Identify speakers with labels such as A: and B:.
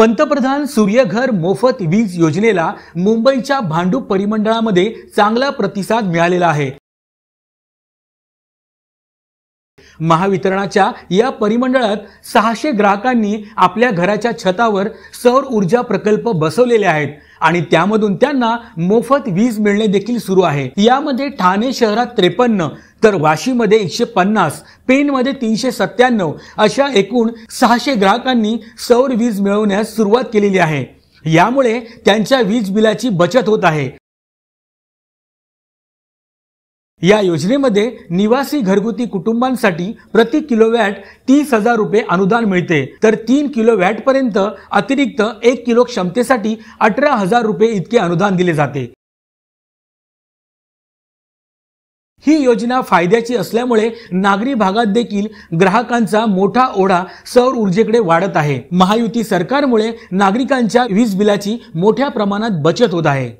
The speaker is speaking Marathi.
A: पंतप्रधान सूर्यघर मोफत वीज योजनेला मुंबईच्या भांडूप परिमंडळामध्ये चांगला प्रतिसाद मिळालेला आहे महावितरणाच्या या परिमंडळात सहाशे ग्राहकांनी आपल्या घराच्या छतावर सौर ऊर्जा प्रकल्प बसवलेले आहेत आणि त्यामधून त्यांना मोफत वीज मिळणे देखील सुरू आहे यामध्ये ठाणे शहरात त्रेपन्न तर वाशीमध्ये एकशे पन्नास पेनमध्ये तीनशे सत्त्याण्णव अशा एकूण सहाशे ग्राहकांनी सौर वीज मिळवण्यास सुरुवात केलेली आहे यामुळे त्यांच्या वीज बिलाची बचत होत आहे या योजनेमध्ये निवासी घरगुती कुटुंबांसाठी प्रति किलोवॅट तीस हजार रुपये अनुदान मिळते तर तीन किलोवॅट पर्यंत अतिरिक्त एक किलो क्षमतेसाठी अठरा हजार रुपये इतके अनुदान दिले जाते ही योजना फायद्याची असल्यामुळे नागरी भागात देखील ग्राहकांचा मोठा ओढा सौर ऊर्जेकडे वाढत आहे महायुती सरकारमुळे नागरिकांच्या वीज बिलाची मोठ्या प्रमाणात बचत होत आहे